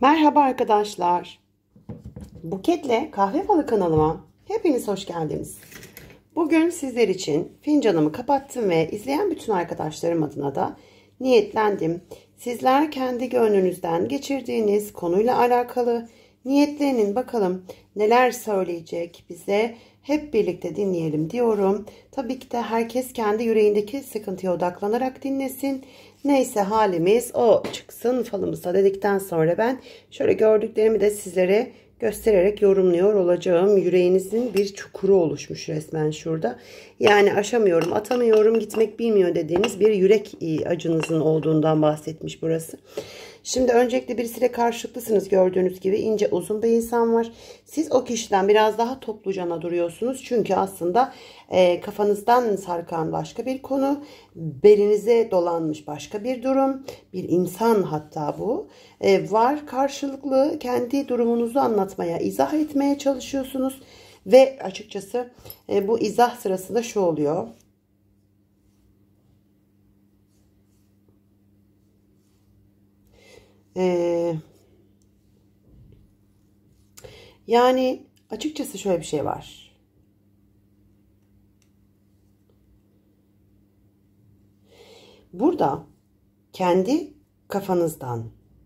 Merhaba arkadaşlar. Buketle Kahve Falı kanalıma hepiniz hoş geldiniz. Bugün sizler için fincanımı kapattım ve izleyen bütün arkadaşlarım adına da niyetlendim. Sizler kendi gönlünüzden geçirdiğiniz konuyla alakalı niyetlerinin bakalım neler söyleyecek bize hep birlikte dinleyelim diyorum. Tabii ki de herkes kendi yüreğindeki sıkıntıya odaklanarak dinlesin. Neyse halimiz o çıksın falımıza dedikten sonra ben şöyle gördüklerimi de sizlere göstererek yorumluyor olacağım. Yüreğinizin bir çukuru oluşmuş resmen şurada. Yani aşamıyorum, atamıyorum, gitmek bilmiyor dediğiniz bir yürek e, acınızın olduğundan bahsetmiş burası. Şimdi öncelikle birisiyle karşılıklısınız gördüğünüz gibi ince uzun bir insan var. Siz o kişiden biraz daha toplucana duruyorsunuz. Çünkü aslında e, kafanızdan sarkan başka bir konu. Belinize dolanmış başka bir durum. Bir insan hatta bu. E, var karşılıklı kendi durumunuzu anlatmaya, izah etmeye çalışıyorsunuz. Ve açıkçası e, bu izah sırasında şu oluyor. Ee, yani açıkçası şöyle bir şey var. Burada kendi kafanızdan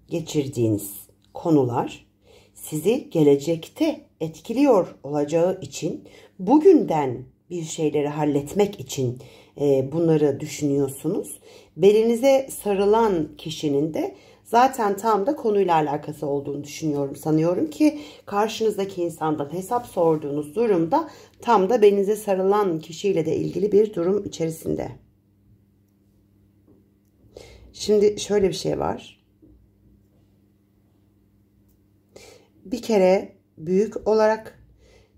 geçirdiğiniz konular sizi gelecekte etkiliyor olacağı için bugünden bir şeyleri halletmek için e, bunları düşünüyorsunuz. Belinize sarılan kişinin de zaten tam da konuyla alakası olduğunu düşünüyorum. Sanıyorum ki karşınızdaki insandan hesap sorduğunuz durumda tam da belinize sarılan kişiyle de ilgili bir durum içerisinde. Şimdi şöyle bir şey var. Bir kere büyük olarak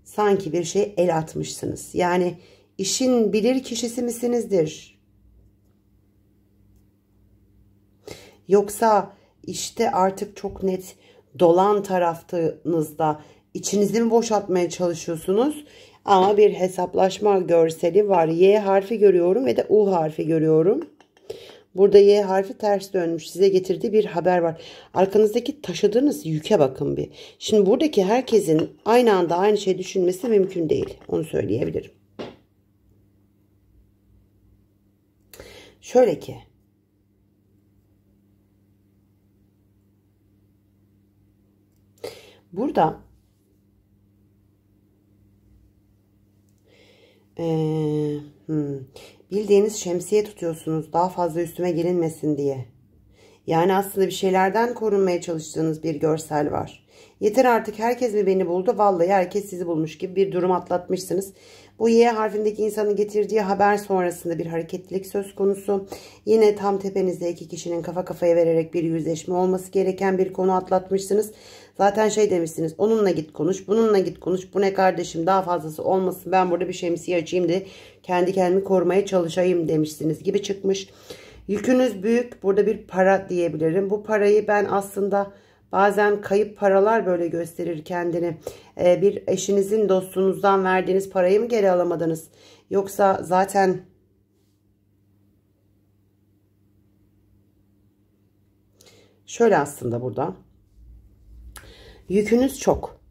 sanki bir şey el atmışsınız. Yani işin bilir kişisi misinizdir? Yoksa işte artık çok net dolan taraftınızda içinizi mi boşaltmaya çalışıyorsunuz? Ama bir hesaplaşma görseli var. Y harfi görüyorum ve de U harfi görüyorum. Burada Y harfi ters dönmüş. Size getirdiği bir haber var. Arkanızdaki taşıdığınız yüke bakın bir. Şimdi buradaki herkesin aynı anda aynı şey düşünmesi mümkün değil. Onu söyleyebilirim. Şöyle ki Burada ee, hmm, bildiğiniz şemsiye tutuyorsunuz daha fazla üstüme gelinmesin diye. Yani aslında bir şeylerden korunmaya çalıştığınız bir görsel var. Yeter artık herkes mi beni buldu? Vallahi herkes sizi bulmuş gibi bir durum atlatmışsınız. Bu Y harfindeki insanın getirdiği haber sonrasında bir hareketlilik söz konusu. Yine tam tepenizde iki kişinin kafa kafaya vererek bir yüzleşme olması gereken bir konu atlatmışsınız. Zaten şey demişsiniz onunla git konuş bununla git konuş bu ne kardeşim daha fazlası olmasın ben burada bir şemsiye açayım de kendi kendimi korumaya çalışayım demişsiniz gibi çıkmış. Yükünüz büyük burada bir para diyebilirim bu parayı ben aslında bazen kayıp paralar böyle gösterir kendini ee, bir eşinizin dostunuzdan verdiğiniz parayı mı geri alamadınız yoksa zaten şöyle aslında burada Yükünüz çok.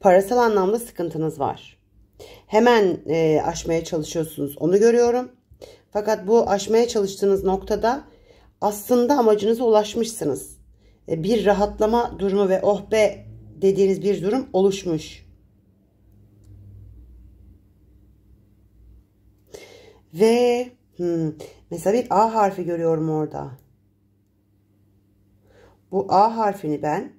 Parasal anlamda sıkıntınız var. Hemen e, aşmaya çalışıyorsunuz. Onu görüyorum. Fakat bu aşmaya çalıştığınız noktada aslında amacınıza ulaşmışsınız. E, bir rahatlama durumu ve oh be dediğiniz bir durum oluşmuş. Ve hmm, mesela bir A harfi görüyorum orada. Bu A harfini ben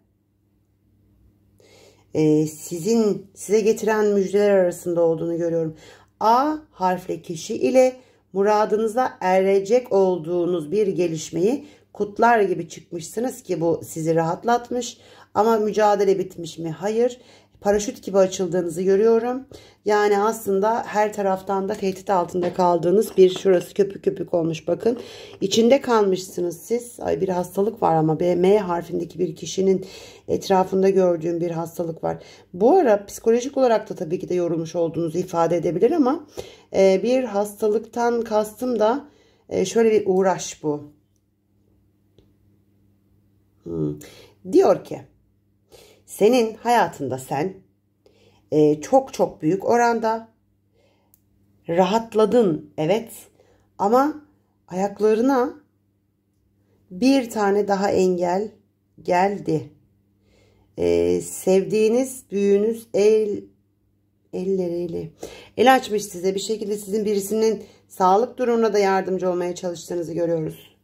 e, sizin size getiren müjdeler arasında olduğunu görüyorum. A harfli kişi ile muradınıza erecek olduğunuz bir gelişmeyi kutlar gibi çıkmışsınız ki bu sizi rahatlatmış. Ama mücadele bitmiş mi? Hayır paraşüt gibi açıldığınızı görüyorum. Yani aslında her taraftan da tehdit altında kaldığınız bir şurası köpük köpük olmuş bakın. İçinde kalmışsınız siz. Ay bir hastalık var ama M harfindeki bir kişinin etrafında gördüğüm bir hastalık var. Bu ara psikolojik olarak da tabii ki de yorulmuş olduğunuzu ifade edebilir ama e, bir hastalıktan kastım da e, şöyle bir uğraş bu. Hmm. Diyor ki senin hayatında sen e, çok çok büyük oranda rahatladın evet ama ayaklarına bir tane daha engel geldi. Ee, sevdiğiniz, büyüğünüz el elleriyle el açmış size bir şekilde sizin birisinin sağlık durumuna da yardımcı olmaya çalıştığınızı görüyoruz.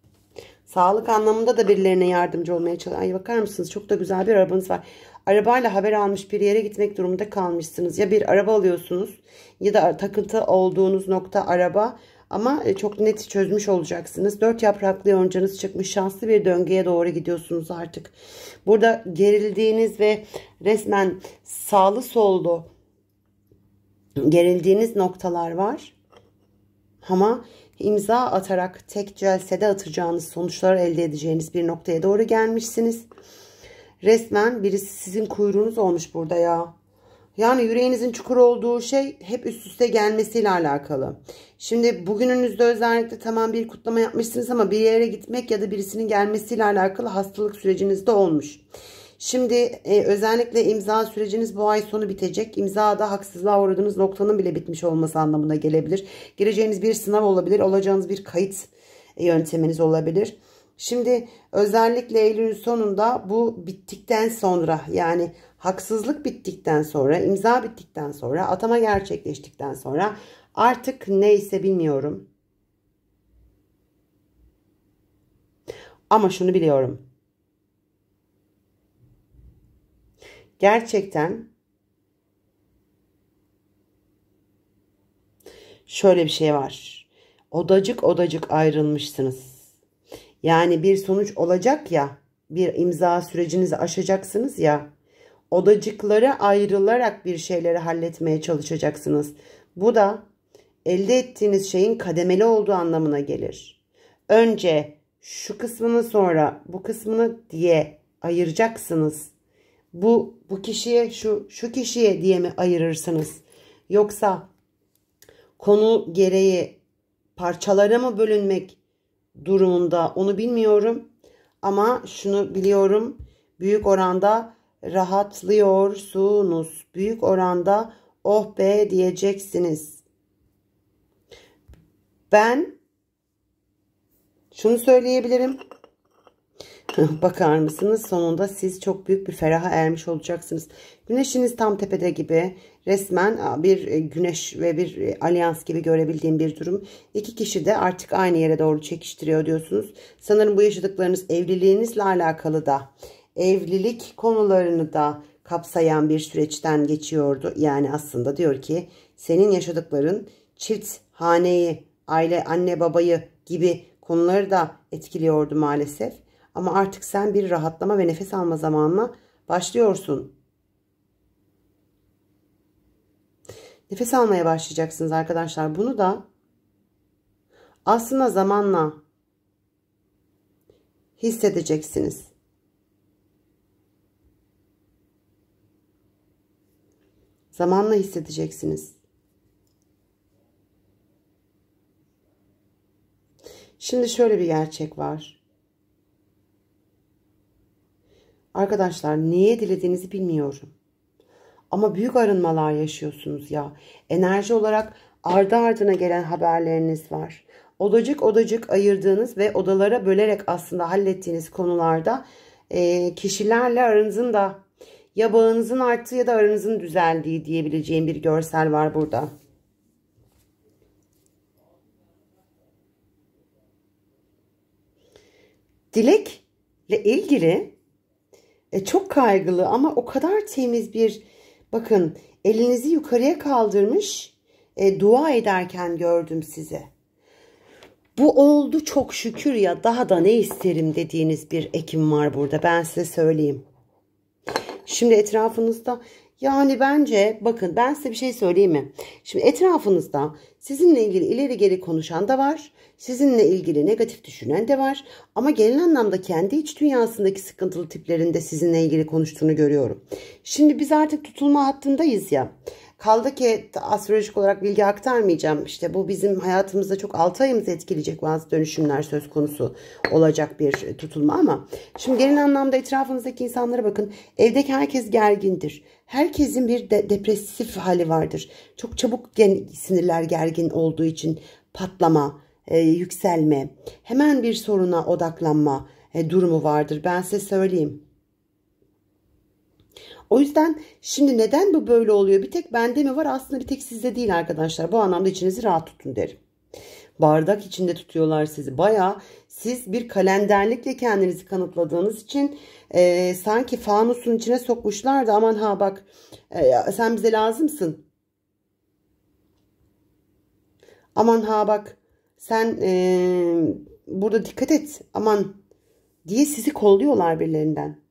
Sağlık anlamında da birilerine yardımcı olmaya çalışıyor. Ay bakar mısınız çok da güzel bir arabanız var. Arabayla haber almış bir yere gitmek durumunda kalmışsınız. Ya bir araba alıyorsunuz ya da takıntı olduğunuz nokta araba ama e, çok net çözmüş olacaksınız. Dört yapraklı yoncanız çıkmış şanslı bir döngüye doğru gidiyorsunuz artık. Burada gerildiğiniz ve resmen sağlı sollu gerildiğiniz noktalar var. Ama imza atarak tek celsede atacağınız sonuçları elde edeceğiniz bir noktaya doğru gelmişsiniz. Resmen birisi sizin kuyruğunuz olmuş burada ya. Yani yüreğinizin çukur olduğu şey hep üst üste gelmesiyle alakalı. Şimdi bugününüzde özellikle tamam bir kutlama yapmışsınız ama bir yere gitmek ya da birisinin gelmesiyle alakalı hastalık sürecinizde olmuş. Şimdi e, özellikle imza süreciniz bu ay sonu bitecek. İmzada haksızlığa uğradığınız noktanın bile bitmiş olması anlamına gelebilir. Gireceğiniz bir sınav olabilir, olacağınız bir kayıt e, yönteminiz olabilir. Şimdi özellikle Eylül'ün sonunda bu bittikten sonra yani haksızlık bittikten sonra, imza bittikten sonra, atama gerçekleştikten sonra artık neyse bilmiyorum. Ama şunu biliyorum. Gerçekten şöyle bir şey var. Odacık odacık ayrılmışsınız. Yani bir sonuç olacak ya, bir imza sürecinizi aşacaksınız ya. Odacıklara ayrılarak bir şeyleri halletmeye çalışacaksınız. Bu da elde ettiğiniz şeyin kademeli olduğu anlamına gelir. Önce şu kısmını sonra bu kısmını diye ayıracaksınız. Bu bu kişiye şu şu kişiye diye mi ayırırsınız? Yoksa konu gereği parçalara mı bölünmek durumunda onu bilmiyorum ama şunu biliyorum büyük oranda rahatlıyorsunuz. Büyük oranda oh be diyeceksiniz. Ben şunu söyleyebilirim. Bakar mısınız? Sonunda siz çok büyük bir feraha ermiş olacaksınız. Güneşiniz tam tepede gibi resmen bir e, güneş ve bir e, alyans gibi görebildiğim bir durum. İki kişi de artık aynı yere doğru çekiştiriyor diyorsunuz. Sanırım bu yaşadıklarınız evliliğinizle alakalı da evlilik konularını da kapsayan bir süreçten geçiyordu. Yani aslında diyor ki senin yaşadıkların çift haneyi, aile, anne babayı gibi konuları da etkiliyordu maalesef. Ama artık sen bir rahatlama ve nefes alma zamanına başlıyorsun. Nefes almaya başlayacaksınız arkadaşlar. Bunu da aslında zamanla hissedeceksiniz. Zamanla hissedeceksiniz. Şimdi şöyle bir gerçek var. Arkadaşlar neye dilediğinizi bilmiyorum. Ama büyük arınmalar yaşıyorsunuz ya. Enerji olarak ardı ardına gelen haberleriniz var. Odacık odacık ayırdığınız ve odalara bölerek aslında hallettiğiniz konularda e, kişilerle aranızın da ya bağınızın arttığı ya da aranızın düzeldiği diyebileceğim bir görsel var burada. Dilekle ilgili e, çok kaygılı ama o kadar temiz bir bakın elinizi yukarıya kaldırmış e, dua ederken gördüm size. Bu oldu çok şükür ya daha da ne isterim dediğiniz bir ekim var burada ben size söyleyeyim. Şimdi etrafınızda yani bence bakın ben size bir şey söyleyeyim mi? Şimdi etrafınızda sizinle ilgili ileri geri konuşan da var. Sizinle ilgili negatif düşünen de var. Ama genel anlamda kendi iç dünyasındaki sıkıntılı tiplerinde sizinle ilgili konuştuğunu görüyorum. Şimdi biz artık tutulma hattındayız ya. Kaldı ki astrolojik olarak bilgi aktarmayacağım. İşte bu bizim hayatımızda çok 6 ayımızı etkileyecek bazı dönüşümler söz konusu olacak bir tutulma ama şimdi genel anlamda etrafınızdaki insanlara bakın. Evdeki herkes gergindir. Herkesin bir de depresif hali vardır. Çok çabuk gen sinirler gergin olduğu için patlama, e, yükselme, hemen bir soruna odaklanma e, durumu vardır. Ben size söyleyeyim. O yüzden şimdi neden bu böyle oluyor? Bir tek bende mi var? Aslında bir tek sizde değil arkadaşlar. Bu anlamda içinizi rahat tutun derim. Bardak içinde tutuyorlar sizi. Baya siz bir kalenderlikle kendinizi kanıtladığınız için e, sanki fanusun içine sokmuşlardı. aman ha bak e, sen bize lazımsın. Aman ha bak sen e, burada dikkat et aman diye sizi kolluyorlar birilerinden.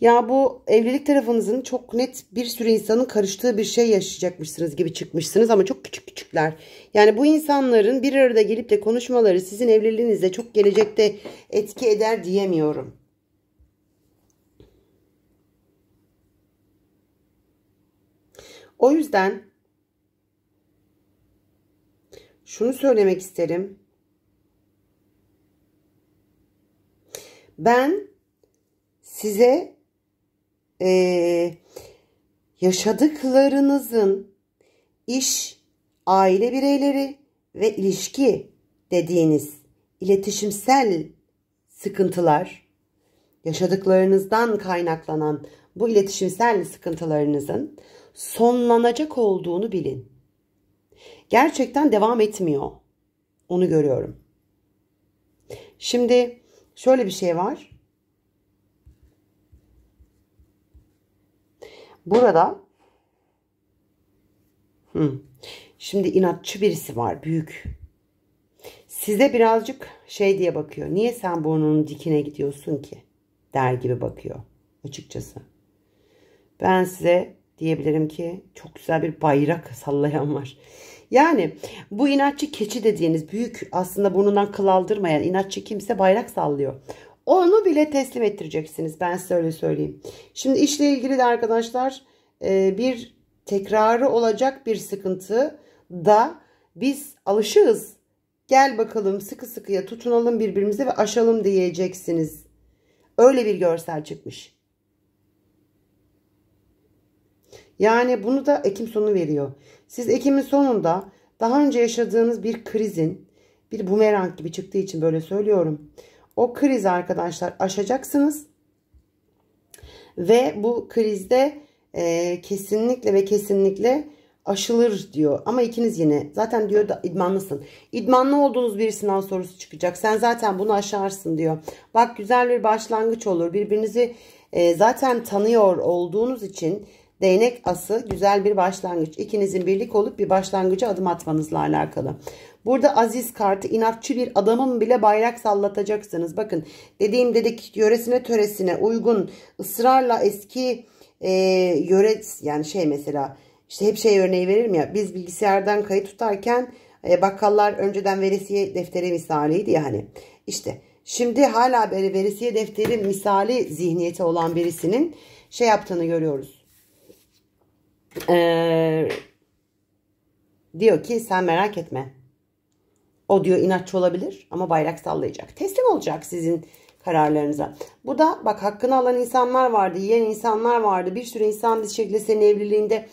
Ya bu evlilik tarafınızın çok net bir sürü insanın karıştığı bir şey yaşayacakmışsınız gibi çıkmışsınız ama çok küçük küçükler. Yani bu insanların bir arada gelip de konuşmaları sizin evliliğinizde çok gelecekte etki eder diyemiyorum. O yüzden şunu söylemek isterim. Ben size e, yaşadıklarınızın iş, aile bireyleri ve ilişki dediğiniz iletişimsel sıkıntılar, yaşadıklarınızdan kaynaklanan bu iletişimsel sıkıntılarınızın sonlanacak olduğunu bilin. Gerçekten devam etmiyor. Onu görüyorum. Şimdi şöyle bir şey var. Burada hı, şimdi inatçı birisi var. Büyük. Size birazcık şey diye bakıyor. Niye sen burnunun dikine gidiyorsun ki? Der gibi bakıyor. Açıkçası. Ben size diyebilirim ki çok güzel bir bayrak sallayan var. Yani bu inatçı keçi dediğiniz büyük aslında burnundan kıl aldırmayan inatçı kimse bayrak sallıyor. Onu bile teslim ettireceksiniz. Ben size öyle söyleyeyim. Şimdi işle ilgili de arkadaşlar e, bir tekrarı olacak bir sıkıntı da biz alışığız. Gel bakalım sıkı sıkıya tutunalım birbirimize ve aşalım diyeceksiniz. Öyle bir görsel çıkmış. Yani bunu da Ekim sonu veriyor. Siz Ekim'in sonunda daha önce yaşadığınız bir krizin bir bumerang gibi çıktığı için böyle söylüyorum. O kriz arkadaşlar aşacaksınız. Ve bu krizde e, kesinlikle ve kesinlikle aşılır diyor. Ama ikiniz yine zaten diyor da idmanlısın. İdmanlı olduğunuz bir sorusu çıkacak. Sen zaten bunu aşarsın diyor. Bak güzel bir başlangıç olur. Birbirinizi e, zaten tanıyor olduğunuz için değnek ası güzel bir başlangıç. İkinizin birlik olup bir başlangıca adım atmanızla alakalı. Burada aziz kartı inatçı bir adamın bile bayrak sallatacaksınız. Bakın dediğim dedik yöresine töresine uygun ısrarla eski e, yöre yani şey mesela işte hep şey örneği veririm ya biz bilgisayardan kayıt tutarken e, bakkallar önceden veresiye defteri misaliydi ya hani işte şimdi hala böyle veresiye defteri misali zihniyeti olan birisinin şey yaptığını görüyoruz. Ee, diyor ki sen merak etme o diyor inatçı olabilir ama bayrak sallayacak. Teslim olacak sizin kararlarınıza. Bu da bak hakkını alan insanlar vardı, yiyen insanlar vardı. Bir sürü insan bir şekilde senin evliliğinde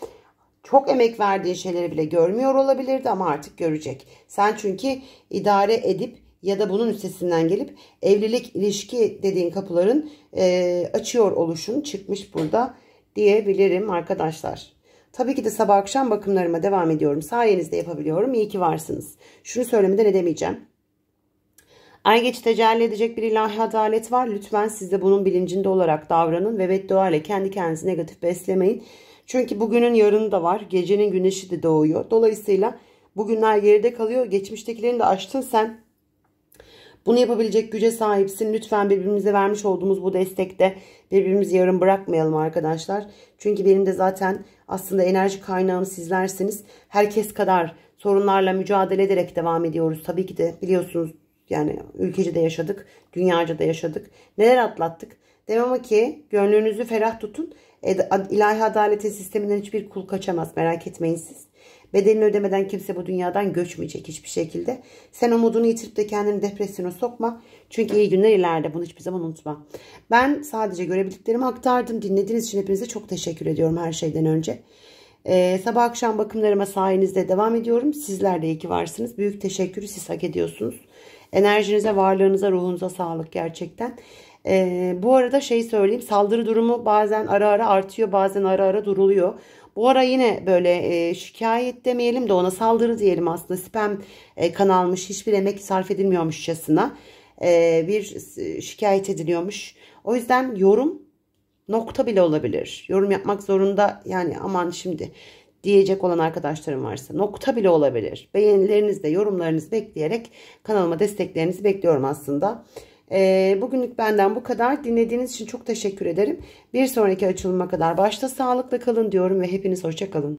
çok emek verdiği şeyleri bile görmüyor olabilirdi ama artık görecek. Sen çünkü idare edip ya da bunun üstesinden gelip evlilik ilişki dediğin kapıların e, açıyor oluşun çıkmış burada diyebilirim arkadaşlar. Tabii ki de sabah akşam bakımlarıma devam ediyorum. Sayenizde yapabiliyorum. İyi ki varsınız. Şunu söylemeden edemeyeceğim. Ay geç tecelli edecek bir ilahi adalet var. Lütfen siz de bunun bilincinde olarak davranın ve beddua ile kendi kendinizi negatif beslemeyin. Çünkü bugünün yarını da var. Gecenin güneşi de doğuyor. Dolayısıyla bugünler geride kalıyor. Geçmiştekilerini de açtın sen. Bunu yapabilecek güce sahipsin. Lütfen birbirimize vermiş olduğumuz bu destekte birbirimizi yarım bırakmayalım arkadaşlar. Çünkü benim de zaten aslında enerji kaynağım sizlersiniz. Herkes kadar sorunlarla mücadele ederek devam ediyoruz. Tabii ki de biliyorsunuz yani ülkece de yaşadık, dünyaca da yaşadık. Neler atlattık? Devamı ki gönlünüzü ferah tutun. E, ilahi adaletin sisteminden hiçbir kul kaçamaz. Merak etmeyin siz. Bedelini ödemeden kimse bu dünyadan göçmeyecek hiçbir şekilde. Sen umudunu yitirip de kendini depresyona sokma. Çünkü iyi günler ileride. Bunu hiçbir zaman unutma. Ben sadece görebildiklerimi aktardım. Dinlediğiniz için hepinize çok teşekkür ediyorum her şeyden önce. Ee, sabah akşam bakımlarıma sayenizde devam ediyorum. Sizler de iyi ki varsınız. Büyük teşekkürü siz hak ediyorsunuz. Enerjinize, varlığınıza, ruhunuza sağlık gerçekten. E, bu arada şey söyleyeyim saldırı durumu bazen ara ara artıyor bazen ara ara duruluyor. Bu ara yine böyle e, şikayet demeyelim de ona saldırı diyelim aslında spam e, kanalmış hiçbir emek sarf edilmiyormuşçasına e, bir e, şikayet ediliyormuş. O yüzden yorum nokta bile olabilir. Yorum yapmak zorunda yani aman şimdi diyecek olan arkadaşlarım varsa nokta bile olabilir. Beğenilerinizi de yorumlarınızı bekleyerek kanalıma desteklerinizi bekliyorum aslında. E, bugünlük benden bu kadar. Dinlediğiniz için çok teşekkür ederim. Bir sonraki açılıma kadar başta sağlıkla kalın diyorum ve hepiniz hoşça kalın.